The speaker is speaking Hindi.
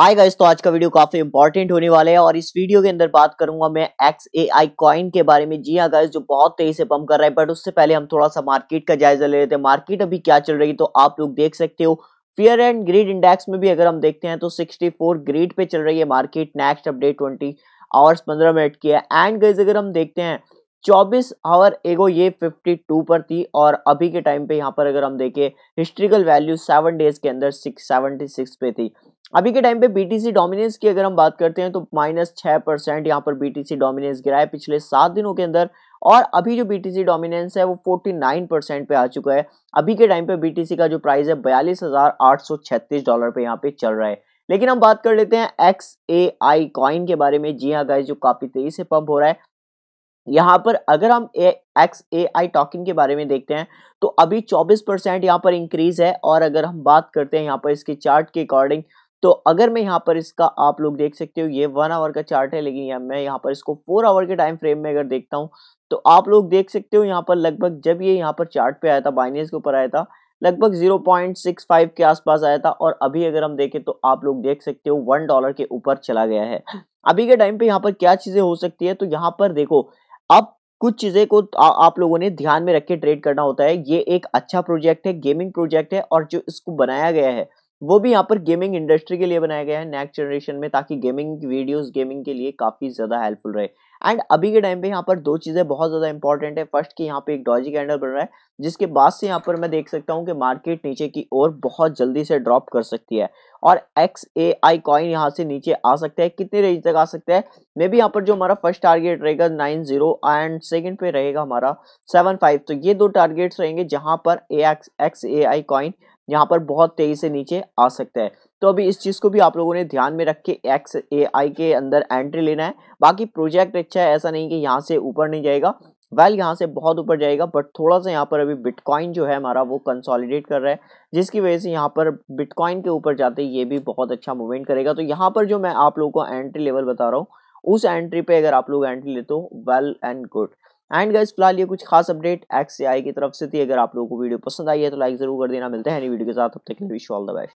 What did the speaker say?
आएगा इस तो आज का वीडियो काफी इंपॉर्टेंट होने वाला है और इस वीडियो के अंदर बात करूंगा मैं एक्स ए आई कॉइन के बारे में जी हाँ गाइस जो बहुत तेजी से पंप कर रहा है बट उससे पहले हम थोड़ा सा मार्केट का जायजा ले लेते हैं मार्केट अभी क्या चल रही है तो आप लोग देख सकते हो फियर एंड ग्रीड इंडेक्स में भी अगर हम देखते हैं तो सिक्सटी ग्रीड पे चल रही है market next update twenty hours पंद्रह मिनट की है एंड गाइज अगर हम देखते हैं चौबीस आवर एगो ये 52 पर थी और अभी के टाइम पे यहाँ पर अगर हम देखें हिस्ट्रिकल वैल्यू सेवन डेज के अंदर सिक्स पे थी अभी के टाइम पे बीटीसी डोमिनेंस की अगर हम बात करते हैं तो माइनस छः परसेंट यहाँ पर बीटीसी डोमिनेंस गिरा है पिछले सात दिनों के अंदर और अभी जो बीटीसी डोमिनेंस है वो 49 परसेंट पे आ चुका है अभी के टाइम पे बीटीसी का जो प्राइस है बयालीस हज़ार आठ सौ छत्तीस डॉलर पे यहाँ पे चल रहा है लेकिन हम बात कर लेते हैं एक्स ए आई कॉइन के बारे में जी हाँ गाइज जो काफ़ी तेज़ी से पंप हो रहा है यहाँ पर अगर हम एक्स ए आई टॉकिन के बारे में देखते हैं तो अभी 24 परसेंट यहाँ पर इंक्रीज है और अगर हम बात करते हैं यहाँ पर इसके चार्ट के अकॉर्डिंग तो अगर मैं यहाँ पर इसका आप लोग देख सकते हो ये वन आवर का चार्ट है लेकिन मैं यहाँ पर इसको फोर आवर के टाइम फ्रेम में अगर देखता हूँ तो आप लोग देख सकते हो यहाँ पर लगभग जब ये यहाँ पर चार्ट पे आया था बाइनेंस के ऊपर आया था लगभग 0.65 के आसपास आया था और अभी अगर हम देखें तो आप लोग देख सकते हो वन डॉलर के ऊपर चला गया है अभी के टाइम पे यहाँ पर क्या चीज़ें हो सकती है तो यहाँ पर देखो अब कुछ चीज़ें को आ, आप लोगों ने ध्यान में रख के ट्रेड करना होता है ये एक अच्छा प्रोजेक्ट है गेमिंग प्रोजेक्ट है और जो इसको बनाया गया है वो भी यहाँ पर गेमिंग इंडस्ट्री के लिए बनाया गया है नेक्स्ट जनरेशन में ताकि गेमिंग वीडियोस गेमिंग के लिए काफ़ी ज़्यादा हेल्पफुल रहे एंड अभी के टाइम पे यहाँ पर दो चीज़ें बहुत ज़्यादा इंपॉर्टेंट है फर्स्ट कि यहाँ पे एक डॉजी कैंडल बन रहा है जिसके बाद से यहाँ पर मैं देख सकता हूँ कि मार्केट नीचे की ओर बहुत जल्दी से ड्रॉप कर सकती है और एक्स ए आई कॉइन यहाँ से नीचे आ सकता है कितनी रेंज तक आ सकता है मे बी यहाँ पर जो हमारा फर्स्ट टारगेट रहेगा नाइन जीरो एंड सेकेंड पे रहेगा हमारा सेवन फाइव तो ये दो टारगेट्स रहेंगे जहाँ पर A X X A I coin यहाँ पर बहुत तेज़ी से नीचे आ सकता है तो अभी इस चीज़ को भी आप लोगों ने ध्यान में रख के एक्स ए आई के अंदर एंट्री लेना है बाकी प्रोजेक्ट अच्छा है ऐसा नहीं कि यहाँ से ऊपर नहीं जाएगा वेल well, यहाँ से बहुत ऊपर जाएगा बट थोड़ा सा यहाँ पर अभी बिटकॉइन जो है हमारा वो कंसोलिडेट कर रहा है जिसकी वजह से यहाँ पर बिटकॉइन के ऊपर जाते ये भी बहुत अच्छा मूवमेंट करेगा तो यहाँ पर जो मैं आप लोगों को एंट्री लेवल बता रहा हूँ उस एंट्री पे अगर आप लोग एंट्री लेते हो well and good and guys फिलहाल ये कुछ खास अपडेट एक्स से आई की तरफ से थी अगर आप लोगों को वीडियो पसंद आई है तो लाइक जरूर कर देना मिलते हैं वीडियो के साथ अब तक विश ऑल द बेस्ट